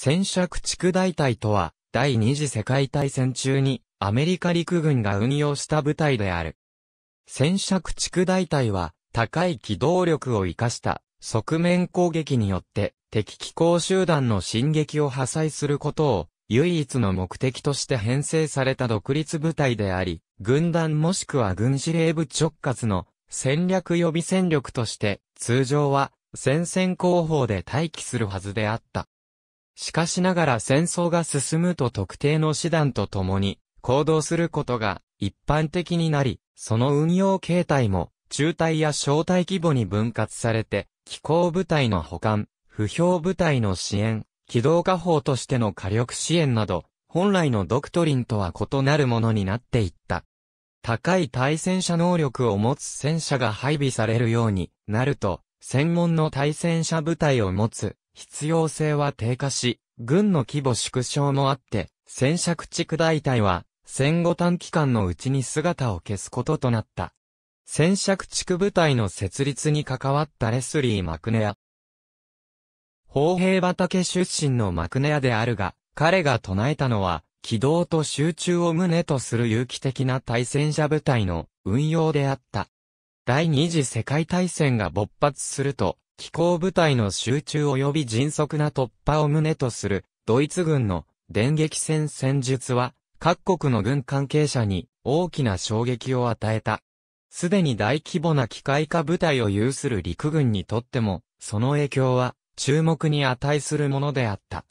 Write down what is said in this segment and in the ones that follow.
戦車駆逐大隊とは、第二次世界大戦中にアメリカ陸軍が運用した部隊である。戦車駆逐大隊は、高い機動力を生かした側面攻撃によって敵機構集団の進撃を破砕することを唯一の目的として編成された独立部隊であり、軍団もしくは軍司令部直轄の戦略予備戦力として通常は戦線後方で待機するはずであった。しかしながら戦争が進むと特定の手段とともに行動することが一般的になり、その運用形態も中隊や小隊規模に分割されて、機構部隊の保管、不評部隊の支援、機動化法としての火力支援など、本来のドクトリンとは異なるものになっていった。高い対戦車能力を持つ戦車が配備されるようになると、専門の対戦車部隊を持つ必要性は低下し、軍の規模縮小もあって、戦車駆逐大隊は、戦後短期間のうちに姿を消すこととなった。戦車駆逐部隊の設立に関わったレスリー・マクネア。砲兵畑出身のマクネアであるが、彼が唱えたのは、機動と集中を旨とする有機的な対戦車部隊の運用であった。第二次世界大戦が勃発すると、飛行部隊の集中及び迅速な突破を旨とする、ドイツ軍の電撃戦戦術は、各国の軍関係者に大きな衝撃を与えた。すでに大規模な機械化部隊を有する陸軍にとっても、その影響は注目に値するものであった。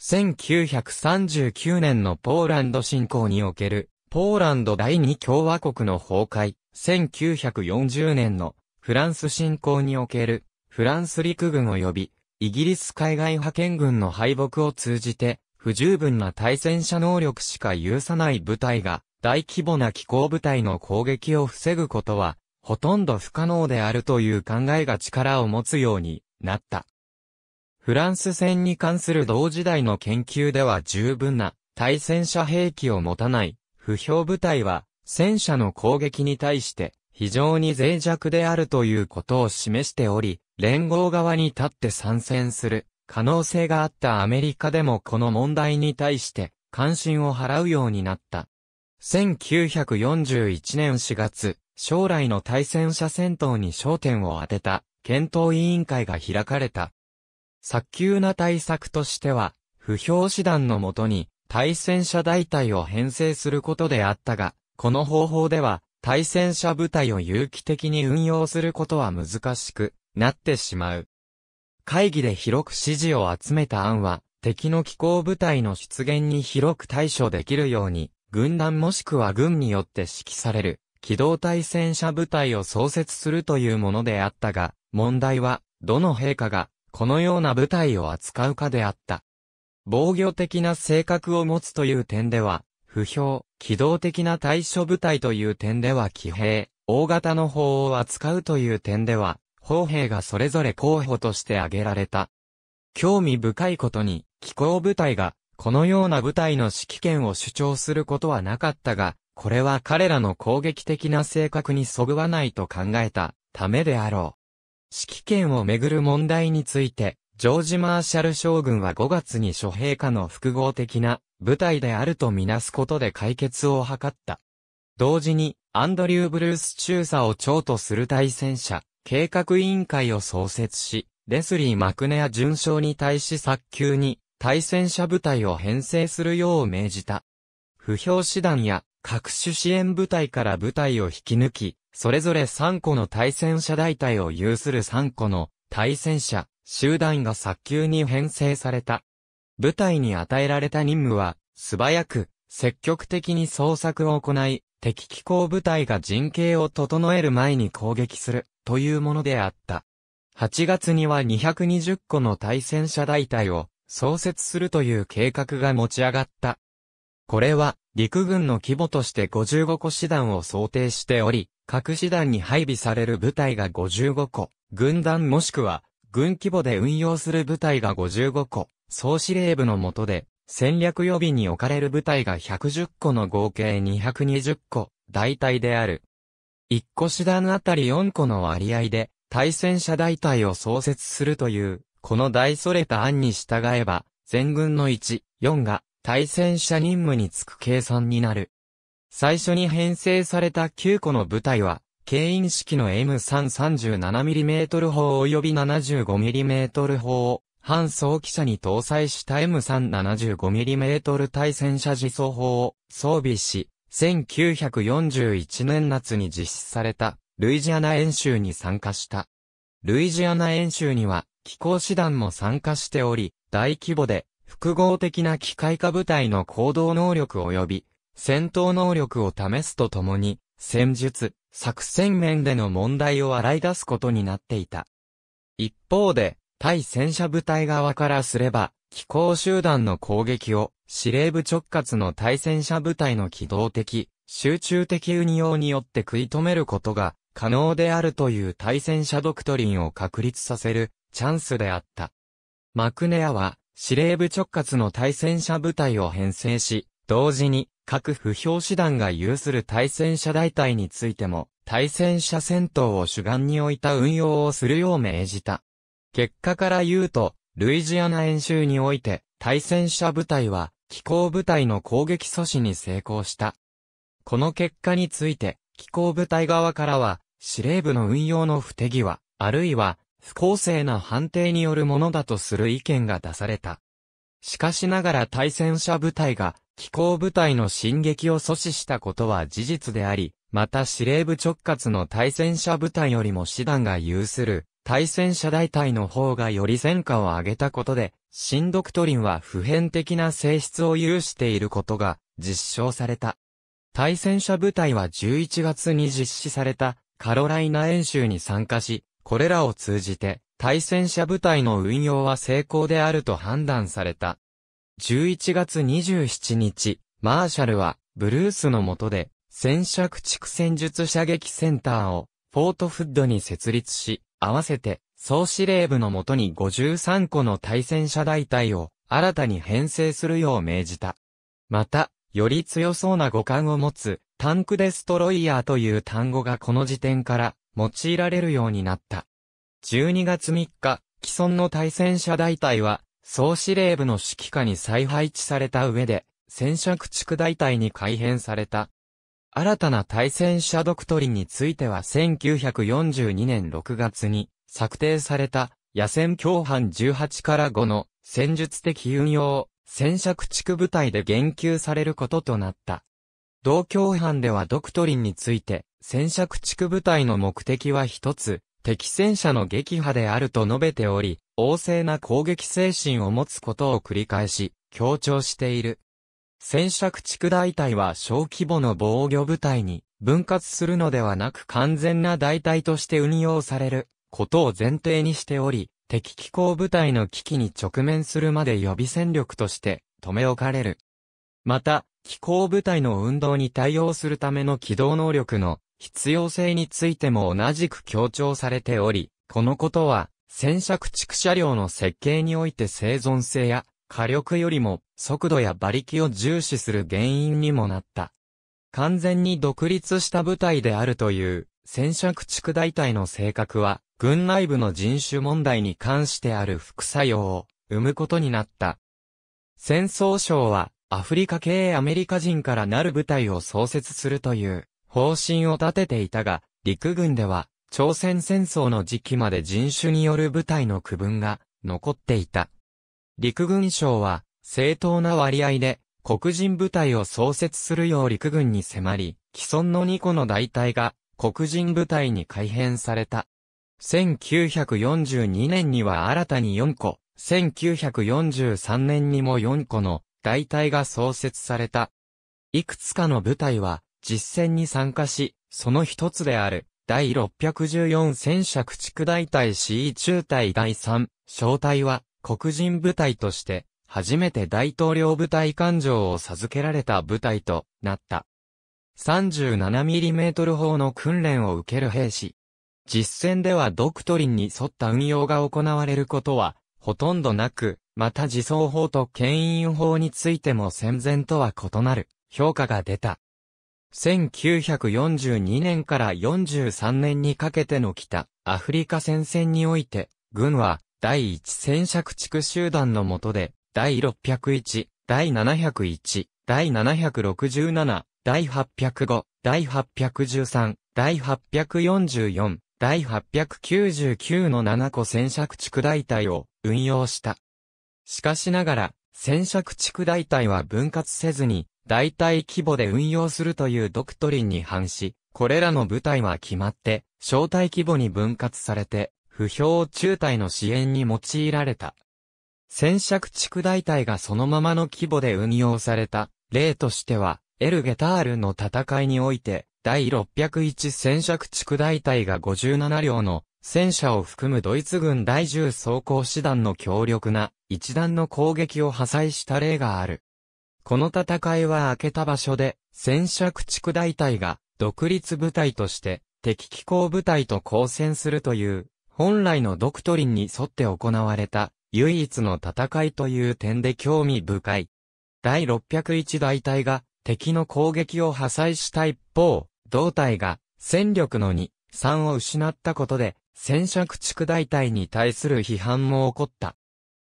1939年のポーランド侵攻における、ポーランド第二共和国の崩壊、1940年のフランス侵攻におけるフランス陸軍及び、イギリス海外派遣軍の敗北を通じて、不十分な対戦車能力しか有さない部隊が、大規模な機構部隊の攻撃を防ぐことは、ほとんど不可能であるという考えが力を持つようになった。フランス戦に関する同時代の研究では十分な対戦車兵器を持たない不評部隊は戦車の攻撃に対して非常に脆弱であるということを示しており、連合側に立って参戦する可能性があったアメリカでもこの問題に対して関心を払うようになった。1941年4月、将来の対戦者戦闘に焦点を当てた検討委員会が開かれた。早急な対策としては、不評手段のもとに対戦者大隊を編成することであったが、この方法では対戦車部隊を有機的に運用することは難しくなってしまう。会議で広く支持を集めた案は、敵の機構部隊の出現に広く対処できるように、軍団もしくは軍によって指揮される、機動対戦車部隊を創設するというものであったが、問題は、どの陛下が、このような部隊を扱うかであった。防御的な性格を持つという点では、不評、機動的な対処部隊という点では騎兵、大型の砲を扱うという点では、砲兵がそれぞれ候補として挙げられた。興味深いことに、機構部隊が、このような部隊の指揮権を主張することはなかったが、これは彼らの攻撃的な性格にそぐわないと考えたためであろう。指揮権をめぐる問題について、ジョージ・マーシャル将軍は5月に諸陛下の複合的な部隊であるとみなすことで解決を図った。同時に、アンドリュー・ブルース中佐を長とする対戦者、計画委員会を創設し、レスリー・マクネア准将に対し早急に、対戦者部隊を編成するよう命じた。不評師団や各種支援部隊から部隊を引き抜き、それぞれ3個の対戦者大隊を有する3個の対戦者集団が早急に編成された。部隊に与えられた任務は、素早く、積極的に捜索を行い、敵機構部隊が陣形を整える前に攻撃する、というものであった。8月には220個の対戦車大隊を創設するという計画が持ち上がった。これは陸軍の規模として55個師団を想定しており、各師団に配備される部隊が55個、軍団もしくは軍規模で運用する部隊が55個、総司令部の下で、戦略予備に置かれる部隊が110個の合計220個、大隊である。1個師団あたり4個の割合で、対戦車大隊を創設するという、この大それた案に従えば、全軍の1、4が、対戦車任務につく計算になる。最初に編成された9個の部隊は、牽引式の M337mm 砲及び 75mm 砲を、半装機車に搭載した M375mm 対戦車自走砲を装備し、1941年夏に実施された、ルイジアナ演習に参加した。ルイジアナ演習には、機構師団も参加しており、大規模で、複合的な機械化部隊の行動能力及び、戦闘能力を試すとともに、戦術、作戦面での問題を洗い出すことになっていた。一方で、対戦車部隊側からすれば、機構集団の攻撃を司令部直轄の対戦車部隊の機動的、集中的運用によって食い止めることが可能であるという対戦車ドクトリンを確立させるチャンスであった。マクネアは司令部直轄の対戦車部隊を編成し、同時に各不評師団が有する対戦車大隊についても、対戦車戦闘を主眼に置いた運用をするよう命じた。結果から言うと、ルイジアナ演習において、対戦車部隊は、機構部隊の攻撃阻止に成功した。この結果について、機構部隊側からは、司令部の運用の不手際、あるいは、不公正な判定によるものだとする意見が出された。しかしながら対戦車部隊が機構部隊の進撃を阻止したことは事実であり、また司令部直轄の対戦車部隊よりも師団が有する、対戦車大隊の方がより戦果を上げたことで、新ドクトリンは普遍的な性質を有していることが実証された。対戦車部隊は11月に実施されたカロライナ演習に参加し、これらを通じて対戦車部隊の運用は成功であると判断された。11月27日、マーシャルは、ブルースの下で、戦車駆逐戦術射撃センターを、フォートフッドに設立し、合わせて、総司令部のもとに53個の対戦車大隊を、新たに編成するよう命じた。また、より強そうな五感を持つ、タンクデストロイヤーという単語がこの時点から、用いられるようになった。12月3日、既存の対戦車大隊は、総司令部の指揮下に再配置された上で、戦車駆逐大隊に改編された。新たな対戦車ドクトリンについては1942年6月に策定された野戦共犯18から5の戦術的運用、戦車駆逐部隊で言及されることとなった。同共犯ではドクトリンについて戦車駆逐部隊の目的は一つ、敵戦車の撃破であると述べており、旺盛な攻撃精神を持つことを繰り返し、強調している。戦車駆逐大隊は小規模の防御部隊に分割するのではなく完全な大隊として運用されることを前提にしており、敵機構部隊の危機に直面するまで予備戦力として留め置かれる。また、機構部隊の運動に対応するための機動能力の必要性についても同じく強調されており、このことは、戦車駆逐車両の設計において生存性や火力よりも速度や馬力を重視する原因にもなった。完全に独立した部隊であるという戦車駆逐大隊の性格は軍内部の人種問題に関してある副作用を生むことになった。戦争省はアフリカ系アメリカ人からなる部隊を創設するという方針を立てていたが、陸軍では、朝鮮戦争の時期まで人種による部隊の区分が残っていた。陸軍省は、正当な割合で、黒人部隊を創設するよう陸軍に迫り、既存の2個の大隊が、黒人部隊に改編された。1942年には新たに4個、1943年にも4個の大隊が創設された。いくつかの部隊は、実戦に参加し、その一つである、第614戦車駆逐大隊 C 中隊第3、小隊は、黒人部隊として、初めて大統領部隊艦上を授けられた部隊となった。37mm 砲の訓練を受ける兵士。実戦ではドクトリンに沿った運用が行われることは、ほとんどなく、また自走砲と牽引砲についても戦前とは異なる評価が出た。1942年から43年にかけての北アフリカ戦線において、軍は第一戦尺地区集団の下で、第601、第701、第767、第805、第813、第844、第899の7個戦尺地区大隊を運用した。しかしながら、戦車地区大隊は分割せずに、大隊規模で運用するというドクトリンに反し、これらの部隊は決まって、小隊規模に分割されて、不評中隊の支援に用いられた。戦車地区大隊がそのままの規模で運用された、例としては、エルゲタールの戦いにおいて、第601戦車駆区大隊が57両の戦車を含むドイツ軍第10装甲師団の強力な一段の攻撃を破砕した例がある。この戦いは明けた場所で、戦車駆逐大隊が独立部隊として敵機構部隊と交戦するという、本来のドクトリンに沿って行われた唯一の戦いという点で興味深い。第601大隊が敵の攻撃を破砕した一方、同隊が戦力の2、3を失ったことで戦車駆逐大隊に対する批判も起こった。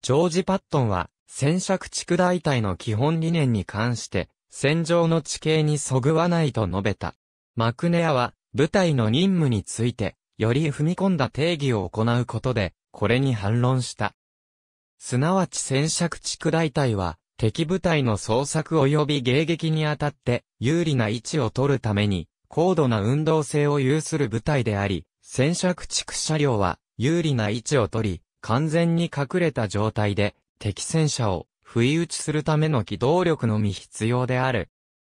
ジョージ・パットンは、戦尺地区大隊の基本理念に関して、戦場の地形にそぐわないと述べた。マクネアは、部隊の任務について、より踏み込んだ定義を行うことで、これに反論した。すなわち戦尺地区大隊は、敵部隊の捜索及び迎撃にあたって、有利な位置を取るために、高度な運動性を有する部隊であり、戦尺地区車両は、有利な位置を取り、完全に隠れた状態で、敵戦車を不意打ちするための機動力のみ必要である。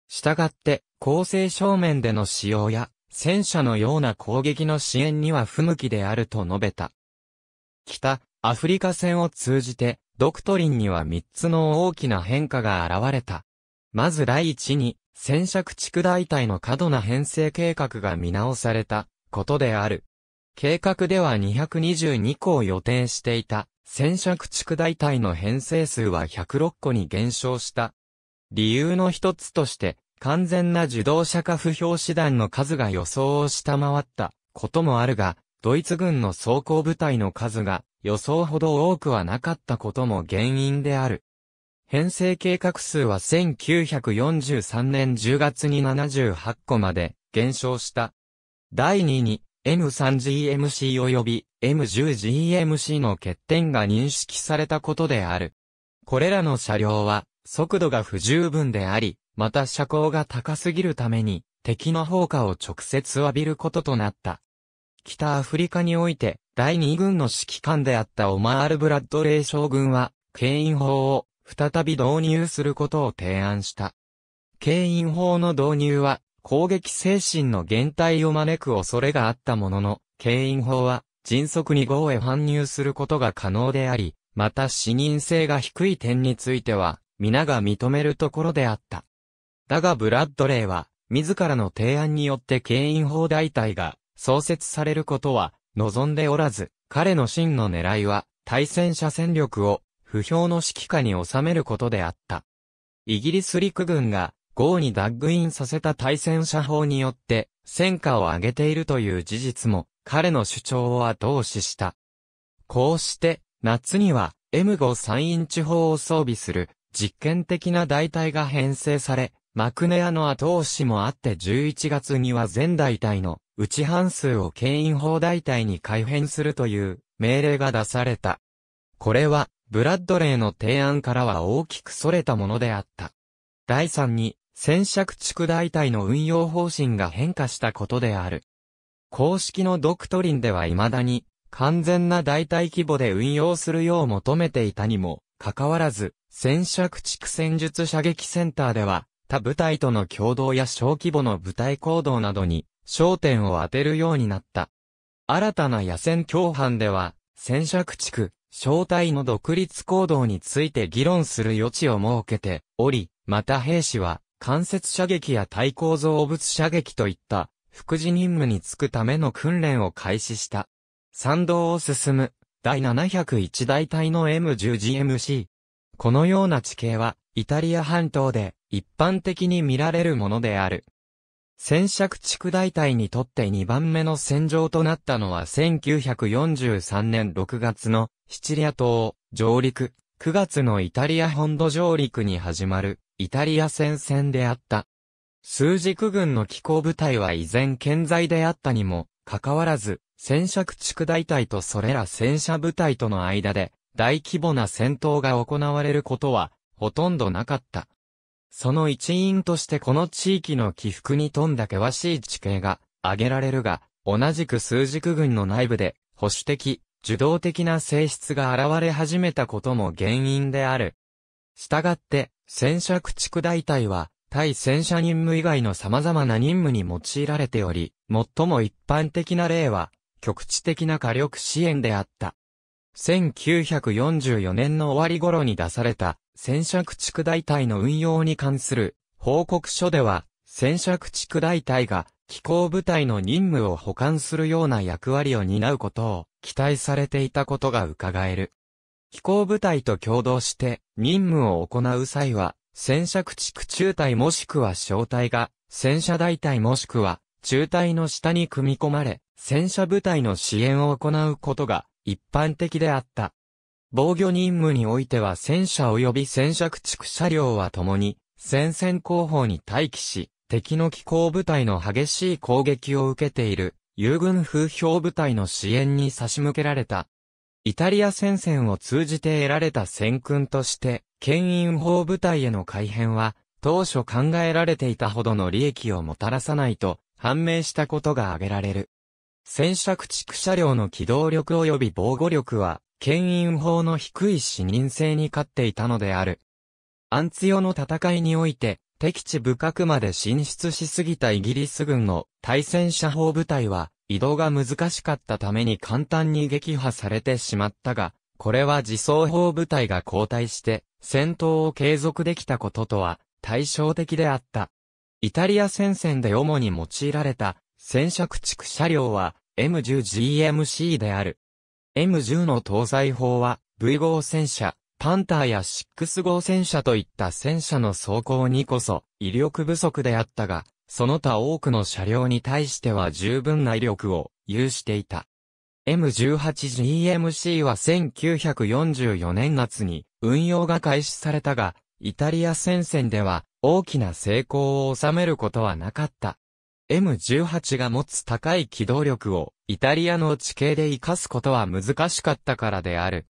したがって、構成正面での使用や、戦車のような攻撃の支援には不向きであると述べた。北、アフリカ戦を通じて、ドクトリンには3つの大きな変化が現れた。まず第一に、戦車駆逐大隊の過度な編成計画が見直されたことである。計画では222個を予定していた、戦車駆逐大隊の編成数は106個に減少した。理由の一つとして、完全な自動車化不評手段の数が予想を下回ったこともあるが、ドイツ軍の装甲部隊の数が予想ほど多くはなかったことも原因である。編成計画数は1943年10月に78個まで減少した。第2に M3GMC 及び M10GMC の欠点が認識されたことである。これらの車両は速度が不十分であり、また車高が高すぎるために敵の砲火を直接浴びることとなった。北アフリカにおいて第二軍の指揮官であったオマール・ブラッドレー将軍は、牽引砲を再び導入することを提案した。牽引砲の導入は攻撃精神の減退を招く恐れがあったものの、牽引法は迅速に号へ搬入することが可能であり、また視認性が低い点については、皆が認めるところであった。だがブラッドレーは、自らの提案によって牽引法大隊が創設されることは望んでおらず、彼の真の狙いは、対戦車戦力を不評の指揮下に収めることであった。イギリス陸軍が豪にダッグインさせた対戦車法によって、戦果を上げているという事実も、彼の主張を後押しした。こうして、夏には M53 インチ砲を装備する実験的な大隊が編成され、マクネアの後押しもあって11月には全大隊の内半数を牽引砲大隊に改編するという命令が出された。これは、ブラッドレーの提案からは大きく逸れたものであった。第3に、戦尺蓄大隊の運用方針が変化したことである。公式のドクトリンでは未だに、完全な大隊規模で運用するよう求めていたにも、かかわらず、戦尺蓄戦術射撃センターでは、他部隊との共同や小規模の部隊行動などに、焦点を当てるようになった。新たな野戦共犯では、戦尺蓄、小隊の独立行動について議論する余地を設けており、また兵士は、間接射撃や対抗造物射撃といった副次任務に就くための訓練を開始した。賛同を進む第701大隊の M10GMC。このような地形はイタリア半島で一般的に見られるものである。戦尺地区大隊にとって2番目の戦場となったのは1943年6月のシチリア島上陸、9月のイタリア本土上陸に始まるイタリア戦線であった。数軸軍の機構部隊は依然健在であったにも、かかわらず、戦車駆逐大隊とそれら戦車部隊との間で、大規模な戦闘が行われることは、ほとんどなかった。その一因としてこの地域の起伏に富んだ険しい地形が挙げられるが、同じく数軸軍の内部で保守的、受動的な性質が現れ始めたことも原因である。したがって、戦車駆逐大隊は、対戦車任務以外の様々な任務に用いられており、最も一般的な例は、局地的な火力支援であった。1944年の終わり頃に出された、戦車駆逐大隊の運用に関する報告書では、戦車駆逐大隊が機構部隊の任務を補完するような役割を担うことを期待されていたことが伺える。飛行部隊と共同して任務を行う際は、戦車駆逐中隊もしくは小隊が、戦車大隊もしくは中隊の下に組み込まれ、戦車部隊の支援を行うことが一般的であった。防御任務においては戦車及び戦車駆逐車両は共に、戦線後方に待機し、敵の機構部隊の激しい攻撃を受けている、友軍風評部隊の支援に差し向けられたイタリア戦線を通じて得られた戦訓として、牽引砲部隊への改編は、当初考えられていたほどの利益をもたらさないと判明したことが挙げられる。戦車駆逐車両の機動力及び防護力は、牽引砲の低い視認性に勝っていたのである。アンツヨの戦いにおいて、敵地深くまで進出しすぎたイギリス軍の対戦車砲部隊は、移動が難しかったために簡単に撃破されてしまったが、これは自走砲部隊が交代して、戦闘を継続できたこととは対照的であった。イタリア戦線で主に用いられた戦車駆逐車両は M10GMC である。M10 の搭載砲は V 号戦車、パンターや6号戦車といった戦車の走行にこそ威力不足であったが、その他多くの車両に対しては十分な威力を有していた。M18GMC は1944年夏に運用が開始されたが、イタリア戦線では大きな成功を収めることはなかった。M18 が持つ高い機動力をイタリアの地形で活かすことは難しかったからである。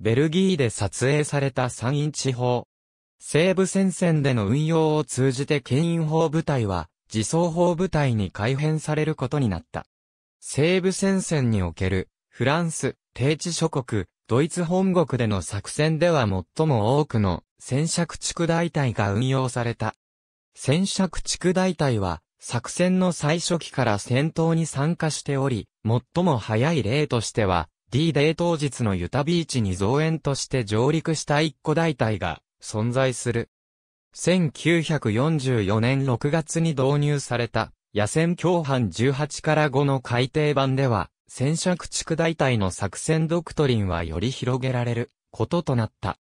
ベルギーで撮影された山陰地方。西部戦線での運用を通じて牽引砲部隊は自走砲部隊に改編されることになった。西部戦線におけるフランス、低地諸国、ドイツ本国での作戦では最も多くの戦尺地区大隊が運用された。戦尺地区大隊は作戦の最初期から戦闘に参加しており、最も早い例としては D デー当日のユタビーチに増援として上陸した一個大隊が存在する。1944年6月に導入された、野戦共犯18から5の改訂版では、戦車駆逐大隊の作戦ドクトリンはより広げられることとなった。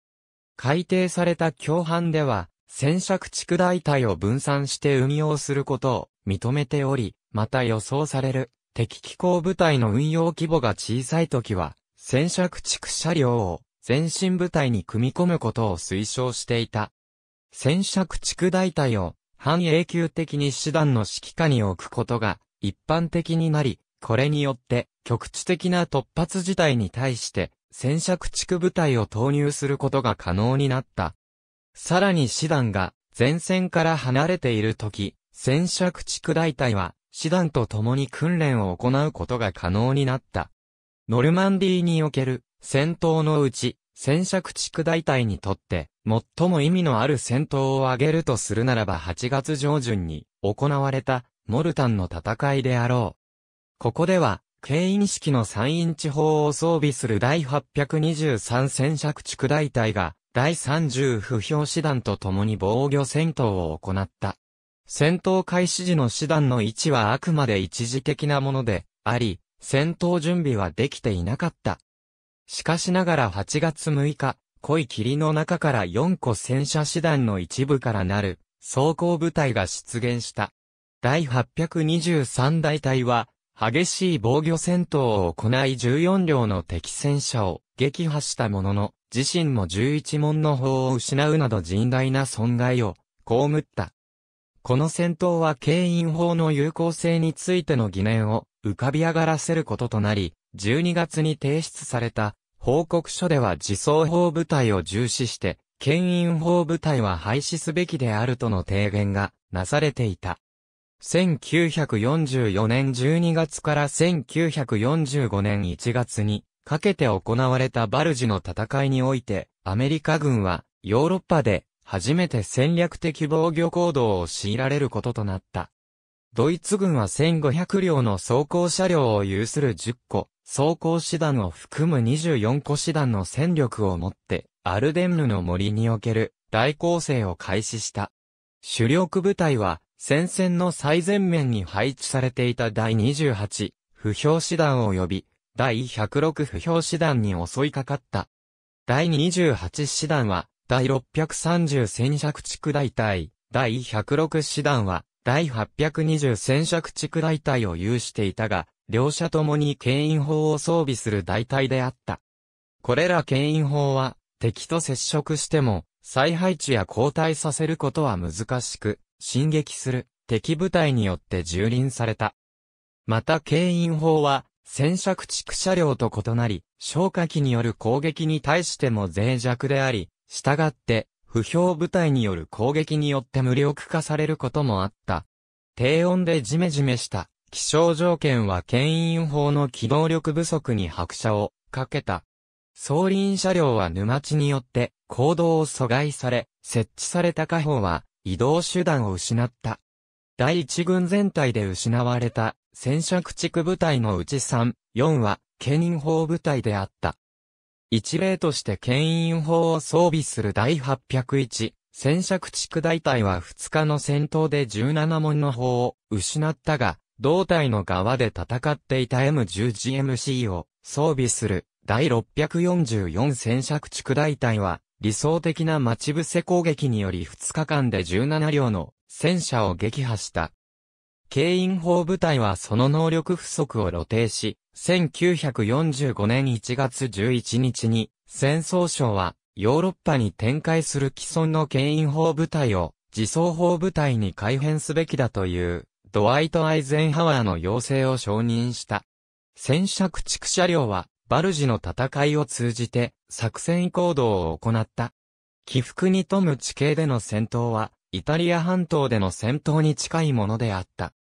改定された共犯では、戦車駆逐大隊を分散して運用することを認めており、また予想される敵機構部隊の運用規模が小さい時は、戦車駆逐車両を前進部隊に組み込むことを推奨していた。戦車駆地大隊を半永久的に師団の指揮下に置くことが一般的になり、これによって局地的な突発事態に対して戦車地区部隊を投入することが可能になった。さらに師団が前線から離れている時、戦車地区大隊は師団と共に訓練を行うことが可能になった。ノルマンディーにおける戦闘のうち、戦車地区大隊にとって、最も意味のある戦闘を挙げるとするならば8月上旬に行われたモルタンの戦いであろう。ここでは、軽意式の山陰地方を装備する第823戦尺地区大隊が第30不評師団と共に防御戦闘を行った。戦闘開始時の師団の位置はあくまで一時的なものであり、戦闘準備はできていなかった。しかしながら8月6日、濃い霧の中から4個戦車師団の一部からなる、装甲部隊が出現した。第823大隊は、激しい防御戦闘を行い14両の敵戦車を撃破したものの、自身も11門の砲を失うなど甚大な損害を被った。この戦闘は経因法の有効性についての疑念を浮かび上がらせることとなり、12月に提出された報告書では自走砲部隊を重視して、牽引砲部隊は廃止すべきであるとの提言がなされていた。1944年12月から1945年1月にかけて行われたバルジの戦いにおいて、アメリカ軍はヨーロッパで初めて戦略的防御行動を強いられることとなった。ドイツ軍は1500両の装甲車両を有する10個、装甲師団を含む24個師団の戦力をもって、アルデンヌの森における大攻勢を開始した。主力部隊は、戦線の最前面に配置されていた第28、不評師団及び、第106不評師団に襲いかかった。第28師団は、第630戦尺地区大隊、第106師団は、第820戦尺地区大隊を有していたが、両者ともに牽引砲を装備する大隊であった。これら牽引砲は、敵と接触しても、再配置や交代させることは難しく、進撃する敵部隊によって蹂躙された。また牽引砲は、戦車駆逐車両と異なり、消火器による攻撃に対しても脆弱であり、従って、不評部隊による攻撃によって無力化されることもあった。低温でジメジメした気象条件は牽引法の機動力不足に拍車をかけた。総輪車両は沼地によって行動を阻害され、設置された火砲は移動手段を失った。第一軍全体で失われた戦車駆逐部隊のうち3、4は牽引砲部隊であった。一例として牽引砲を装備する第801、戦車駆逐大隊は2日の戦闘で17門の砲を失ったが、胴体の側で戦っていた M10GMC を装備する第644戦車駆逐大隊は理想的な待ち伏せ攻撃により2日間で17両の戦車を撃破した。軽音砲部隊はその能力不足を露呈し、1945年1月11日に戦争省はヨーロッパに展開する既存の軽音砲部隊を自走砲部隊に改変すべきだというドワイト・アイゼンハワーの要請を承認した。戦車駆逐車両は、バルジの戦いを通じて、作戦行動を行った。起伏に富む地形での戦闘は、イタリア半島での戦闘に近いものであった。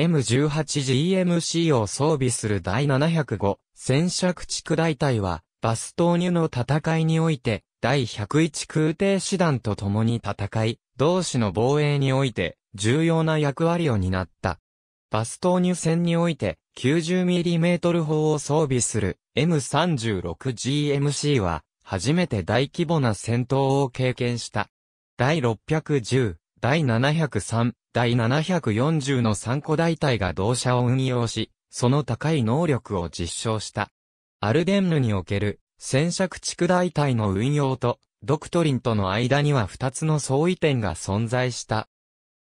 M18GMC を装備する第705戦車駆逐大隊は、バストーニュの戦いにおいて、第101空挺師団と共に戦い、同志の防衛において重要な役割を担った。バス投入戦において 90mm 砲を装備する M36GMC は初めて大規模な戦闘を経験した。第610、第703、第740の3個大隊が同社を運用し、その高い能力を実証した。アルデンヌにおける染色蓄大隊の運用と、ドクトリンとの間には二つの相違点が存在した。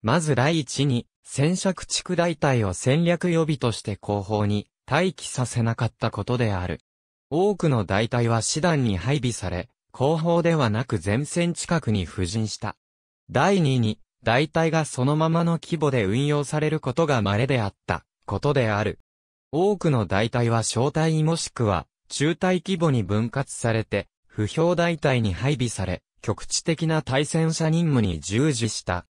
まず第一に、戦色蓄大隊を戦略予備として後方に待機させなかったことである。多くの大隊は師団に配備され、後方ではなく前線近くに布陣した。第二に、大隊がそのままの規模で運用されることが稀であった、ことである。多くの大隊は小隊もしくは、中隊規模に分割されて、不評大隊に配備され、局地的な対戦車任務に従事した。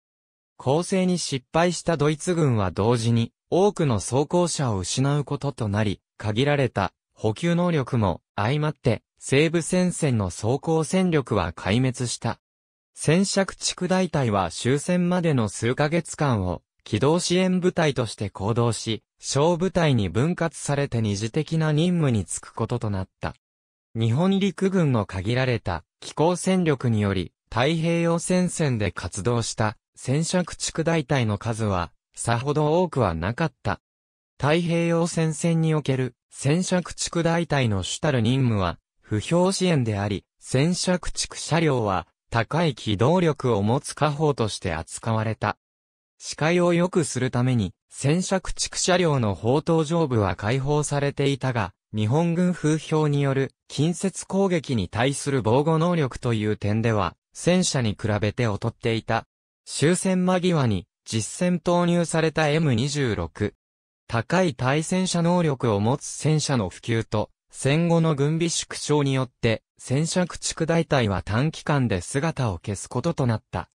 攻勢に失敗したドイツ軍は同時に、多くの装甲車を失うこととなり、限られた補給能力も相まって、西部戦線の装甲戦力は壊滅した。戦車駆逐大隊は終戦までの数ヶ月間を機動支援部隊として行動し、小部隊に分割されて二次的な任務に就くこととなった。日本陸軍の限られた機構戦力により太平洋戦線で活動した戦車駆逐大隊の数はさほど多くはなかった。太平洋戦線における戦車駆逐大隊の主たる任務は不評支援であり、戦車駆逐車両は高い機動力を持つ家宝として扱われた。視界を良くするために、戦車地区車両の砲塔上部は解放されていたが、日本軍風評による近接攻撃に対する防護能力という点では、戦車に比べて劣っていた。終戦間際に実戦投入された M26。高い対戦車能力を持つ戦車の普及と、戦後の軍備縮小によって、戦車駆逐大隊は短期間で姿を消すこととなった。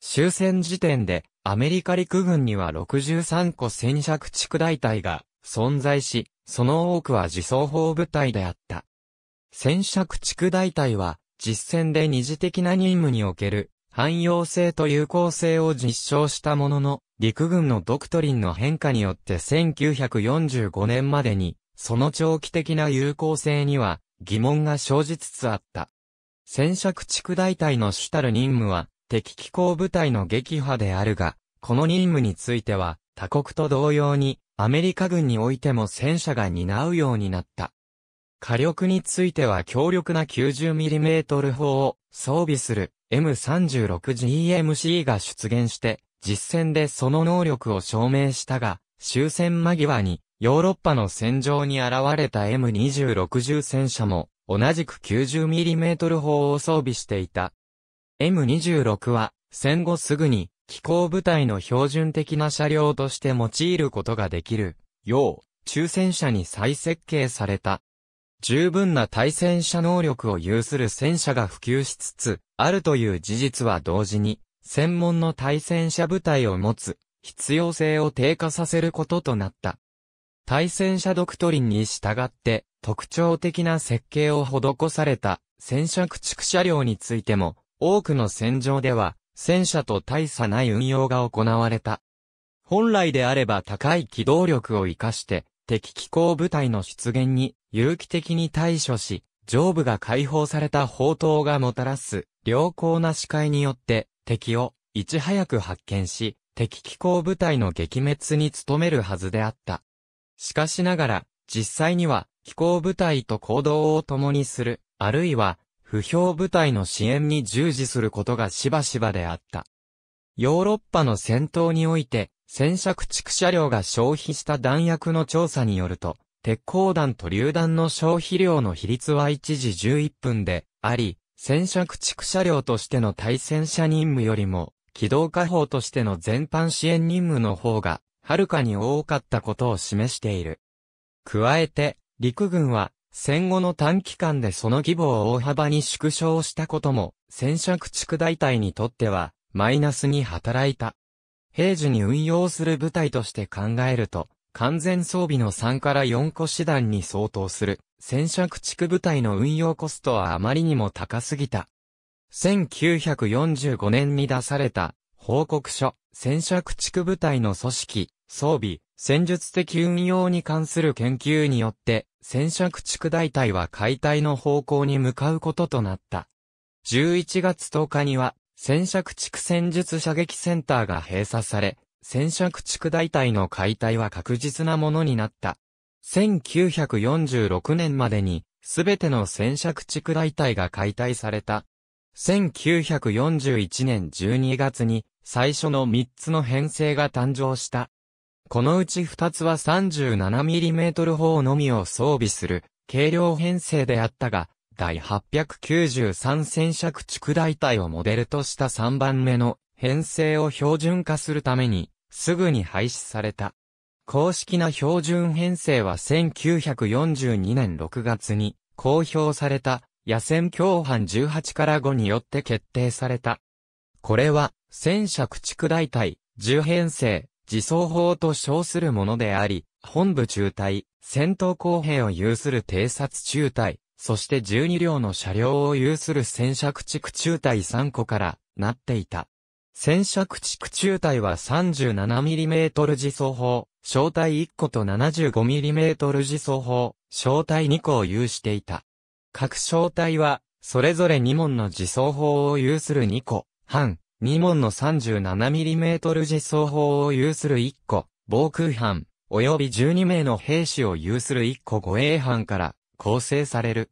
終戦時点で、アメリカ陸軍には63個戦車駆逐大隊が存在し、その多くは自走砲部隊であった。戦車駆逐大隊は、実戦で二次的な任務における、汎用性と有効性を実証したものの、陸軍のドクトリンの変化によって1945年までに、その長期的な有効性には疑問が生じつつあった。戦車駆逐大隊の主たる任務は、敵機構部隊の撃破であるが、この任務については、他国と同様に、アメリカ軍においても戦車が担うようになった。火力については強力な 90mm 砲を装備する M36GMC が出現して、実戦でその能力を証明したが、終戦間際にヨーロッパの戦場に現れた M26 重戦車も同じく 90mm 砲を装備していた M26 は、戦後すぐに、機構部隊の標準的な車両として用いることができる、よう、中戦車に再設計された。十分な対戦車能力を有する戦車が普及しつつ、あるという事実は同時に、専門の対戦車部隊を持つ、必要性を低下させることとなった。対戦車ドクトリンに従って、特徴的な設計を施された戦車駆逐車両についても、多くの戦場では、戦車と大差ない運用が行われた。本来であれば高い機動力を活かして、敵機構部隊の出現に有機的に対処し、上部が解放された砲塔がもたらす良好な視界によって敵をいち早く発見し、敵機構部隊の撃滅に努めるはずであった。しかしながら、実際には、機構部隊と行動を共にする、あるいは、不評部隊の支援に従事することがしばしばであった。ヨーロッパの戦闘において、戦車駆逐車両が消費した弾薬の調査によると、鉄鋼弾と榴弾の消費量の比率は一時11分であり、戦車駆逐車両としての対戦車任務よりも、機動火砲としての全般支援任務の方が、はるかに多かったことを示している。加えて、陸軍は、戦後の短期間でその規模を大幅に縮小したことも、戦車駆逐大隊にとっては、マイナスに働いた。平時に運用する部隊として考えると、完全装備の3から4個師団に相当する、戦車駆逐部隊の運用コストはあまりにも高すぎた。1945年に出された、報告書、戦車駆逐部隊の組織、装備、戦術的運用に関する研究によって、戦車駆逐大隊は解体の方向に向かうこととなった。11月10日には、戦車駆逐戦術射撃センターが閉鎖され、戦車駆逐大隊の解体は確実なものになった。1946年までに、すべての戦車駆逐大隊が解体された。1941年12月に、最初の3つの編成が誕生した。このうち2つは 37mm 砲のみを装備する軽量編成であったが、第893戦車駆逐大隊をモデルとした3番目の編成を標準化するために、すぐに廃止された。公式な標準編成は1942年6月に公表された野戦共犯18から5によって決定された。これは戦車駆逐大隊10編成自走砲と称するものであり、本部中隊、戦闘後兵を有する偵察中隊、そして12両の車両を有する戦車駆逐中隊3個からなっていた。戦車駆逐中隊は 37mm 自走砲、小隊1個と 75mm 自走砲、小隊2個を有していた。各小隊は、それぞれ2門の自走砲を有する2個、半、2門の 37mm 自走砲を有する1個、防空班、及び12名の兵士を有する1個護衛班から構成される。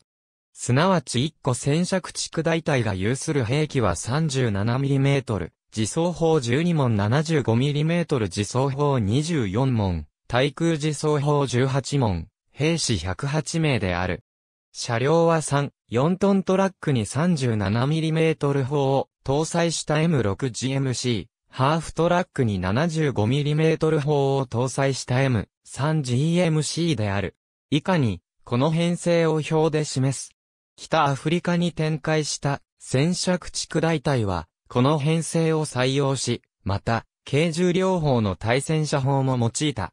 すなわち1個戦車駆逐大隊が有する兵器は 37mm、自走砲12門 75mm 自走砲24門、対空自走砲18門、兵士108名である。車両は3、4トントラックに 37mm 砲を、搭載した M6GMC、ハーフトラックに 75mm 砲を搭載した M3GMC である。以下に、この編成を表で示す。北アフリカに展開した戦車駆逐大隊は、この編成を採用し、また、軽重量砲の対戦車砲も用いた。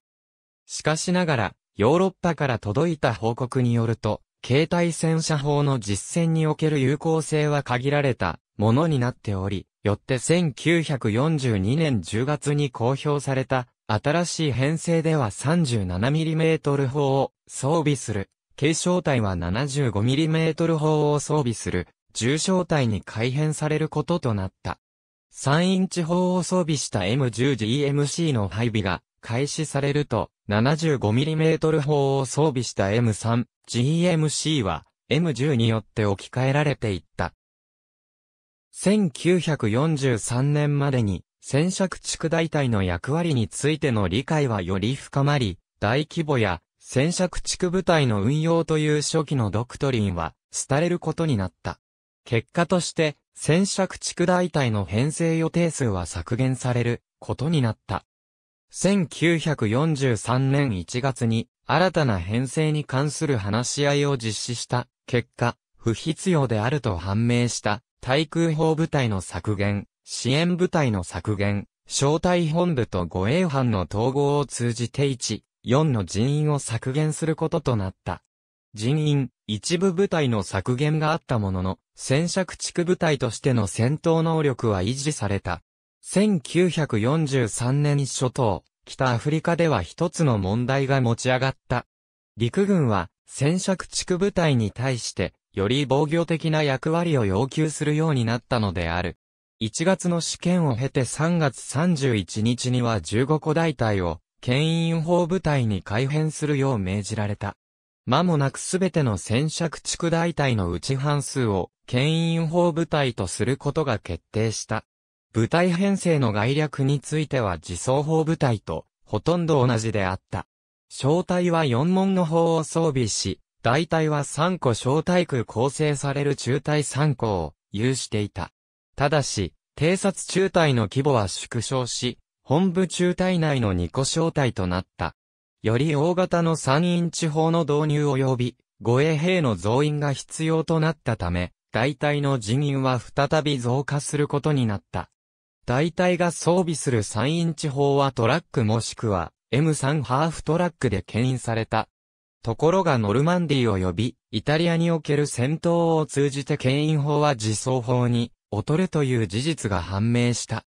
しかしながら、ヨーロッパから届いた報告によると、携帯戦車砲の実戦における有効性は限られたものになっており、よって1942年10月に公表された、新しい編成では 37mm 砲を装備する、軽小隊は 75mm 砲を装備する、重小隊に改変されることとなった。3インチ砲を装備した m 1 0 g m c の配備が開始されると、75mm 砲を装備した m 3 g m c は M10 によって置き換えられていった。1943年までに、戦染地区大隊の役割についての理解はより深まり、大規模や戦染地区部隊の運用という初期のドクトリンは、廃れることになった。結果として、戦染地区大隊の編成予定数は削減されることになった。1943年1月に新たな編成に関する話し合いを実施した結果、不必要であると判明した対空砲部隊の削減、支援部隊の削減、招待本部と護衛班の統合を通じて1、4の人員を削減することとなった。人員、一部部隊の削減があったものの、戦車駆逐部隊としての戦闘能力は維持された。1943年初頭、北アフリカでは一つの問題が持ち上がった。陸軍は戦車駆逐部隊に対してより防御的な役割を要求するようになったのである。1月の試験を経て3月31日には15個大隊を、牽引砲部隊に改編するよう命じられた。間もなくすべての戦車駆逐大隊のうち半数を、牽引砲部隊とすることが決定した。部隊編成の概略については自走砲部隊と、ほとんど同じであった。小隊は4門の砲を装備し、大体は3個小体区構成される中体3個を有していた。ただし、偵察中体の規模は縮小し、本部中体内の2個小体となった。より大型の三インチ砲の導入及び、護衛兵の増員が必要となったため、大隊の人員は再び増加することになった。大隊が装備する三インチ砲はトラックもしくは M3 ハーフトラックで牽引されたところがノルマンディーを呼び、イタリアにおける戦闘を通じて牽引法は自走法に劣るという事実が判明した。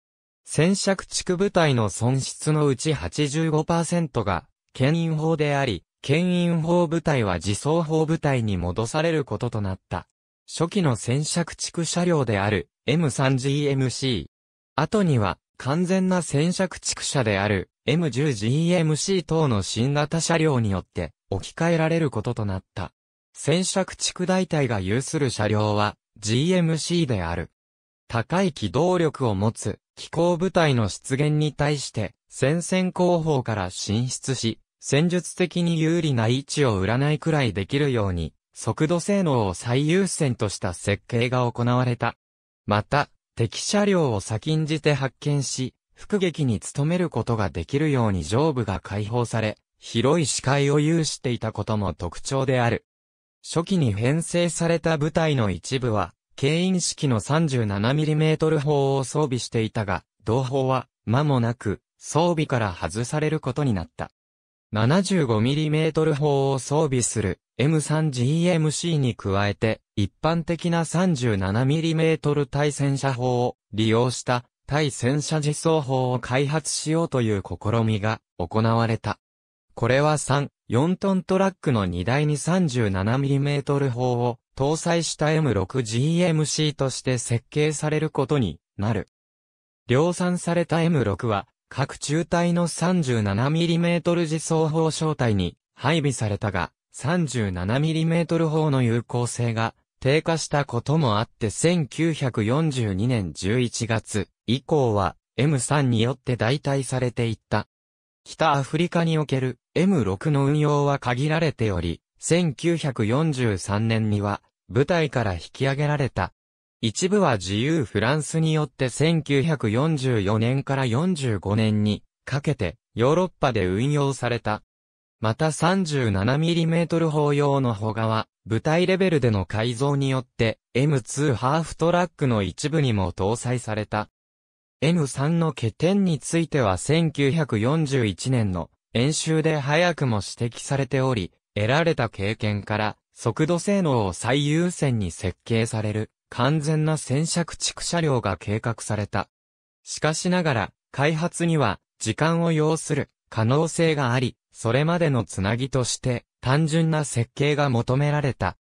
戦尺地区部隊の損失のうち85%が牽引法であり、牽引法部隊は自走法部隊に戻されることとなった。初期の戦尺地区車両である M3GMC。後には完全な戦尺地区車である M10GMC 等の新型車両によって置き換えられることとなった。戦車駆逐大隊が有する車両は GMC である。高い機動力を持つ機構部隊の出現に対して戦線後方から進出し、戦術的に有利な位置を占いくらいできるように、速度性能を最優先とした設計が行われた。また、敵車両を先んじて発見し、副撃に努めることができるように上部が解放され、広い視界を有していたことも特徴である。初期に編成された部隊の一部は、牽引式の 37mm 砲を装備していたが、同砲は、間もなく、装備から外されることになった。75mm 砲を装備する M3GMC に加えて、一般的な 37mm 対戦車砲を利用した対戦車自走砲を開発しようという試みが行われた。これは3、4トントラックの荷台に 37mm 砲を搭載した M6GMC として設計されることになる。量産された M6 は各中隊の 37mm 自走砲小隊に配備されたが、37mm 砲の有効性が低下したこともあって1942年11月以降は M3 によって代替されていった。北アフリカにおける M6 の運用は限られており、1943年には部隊から引き上げられた。一部は自由フランスによって1944年から45年にかけてヨーロッパで運用された。また 37mm 砲用の砲画は部隊レベルでの改造によって M2 ハーフトラックの一部にも搭載された。m 3の欠点については1941年の演習で早くも指摘されており、得られた経験から、速度性能を最優先に設計される、完全な戦車駆逐車両が計画された。しかしながら、開発には、時間を要する、可能性があり、それまでのつなぎとして、単純な設計が求められた。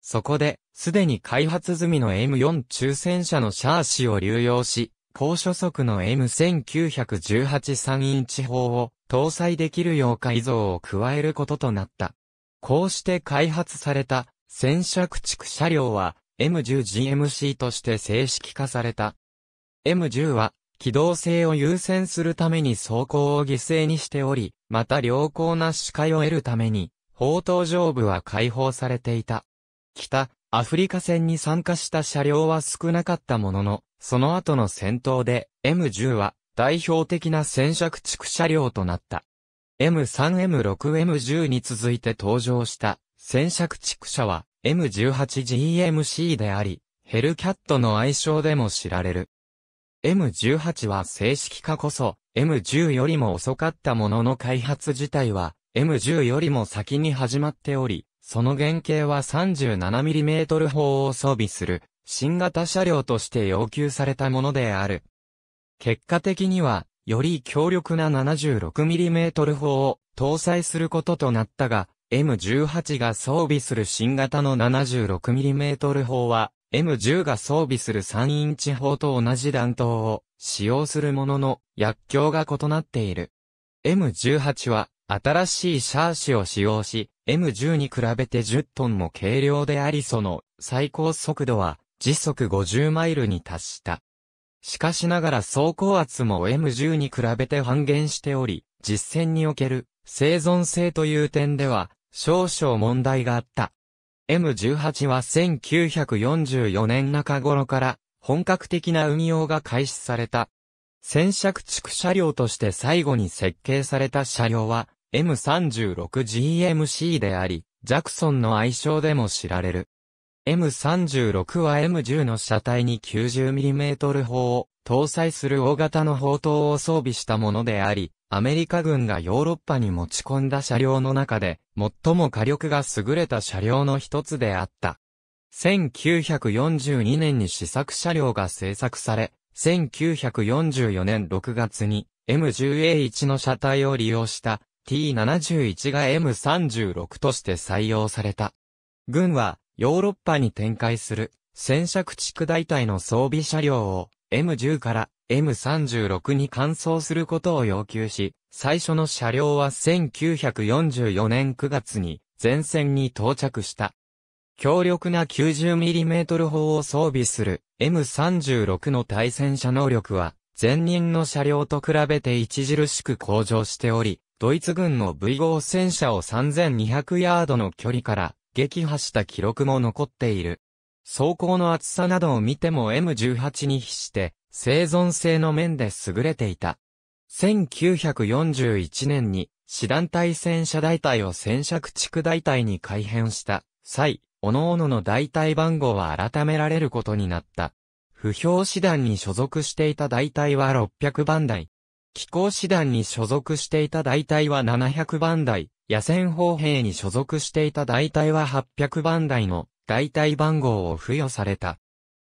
そこで、すでに開発済みの M4 中戦車のシャーシを流用し、高所速の M1918 3インチ砲を搭載できるよう改造を加えることとなった。こうして開発された戦車駆逐車両は M10GMC として正式化された。M10 は機動性を優先するために走行を犠牲にしており、また良好な視界を得るために、砲塔上部は開放されていた。北、アフリカ戦に参加した車両は少なかったものの、その後の戦闘で M10 は代表的な戦車駆逐車両となった。M3、M6、M10 に続いて登場した戦車駆逐車は M18GMC であり、ヘルキャットの愛称でも知られる。M18 は正式化こそ M10 よりも遅かったものの開発自体は M10 よりも先に始まっており、その原型は 37mm 砲を装備する新型車両として要求されたものである。結果的には、より強力な 76mm 砲を搭載することとなったが、M18 が装備する新型の 76mm 砲は、M10 が装備する3インチ砲と同じ弾頭を使用するものの、薬莢が異なっている。M18 は、新しいシャーシを使用し、M10 に比べて10トンも軽量でありその最高速度は時速50マイルに達した。しかしながら走行圧も M10 に比べて半減しており、実戦における生存性という点では少々問題があった。M18 は1944年中頃から本格的な運用が開始された。戦車駆逐車両として最後に設計された車両は M36GMC であり、ジャクソンの愛称でも知られる。M36 は M10 の車体に 90mm 砲を搭載する大型の砲塔を装備したものであり、アメリカ軍がヨーロッパに持ち込んだ車両の中で、最も火力が優れた車両の一つであった。1942年に試作車両が製作され、1944年6月に M10A1 の車体を利用した T71 が M36 として採用された。軍はヨーロッパに展開する戦車駆逐大隊の装備車両を M10 から M36 に換装することを要求し、最初の車両は1944年9月に前線に到着した。強力な 90mm 砲を装備する M36 の対戦車能力は前任の車両と比べて著しく向上しており、ドイツ軍の V5 戦車を3200ヤードの距離から撃破した記録も残っている。装甲の厚さなどを見ても M18 に比して生存性の面で優れていた。1941年に師団対戦車大隊を戦車駆逐大隊に改編した際、各々の大隊番号は改められることになった。不評師団に所属していた大隊は600番台。気候師団に所属していた大隊は700番台。野戦砲兵に所属していた大隊は800番台の大隊番号を付与された。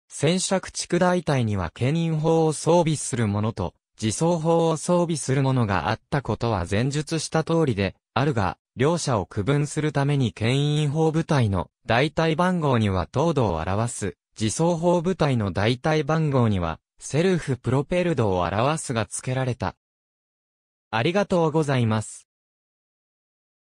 戦車地区大隊には牽引砲を装備するものと、自走砲を装備するものがあったことは前述した通りで、あるが、両者を区分するために牽引砲部隊の大隊番号には東度を表す、自走砲部隊の大隊番号には、セルフプロペルドを表すが付けられた。ありがとうございます。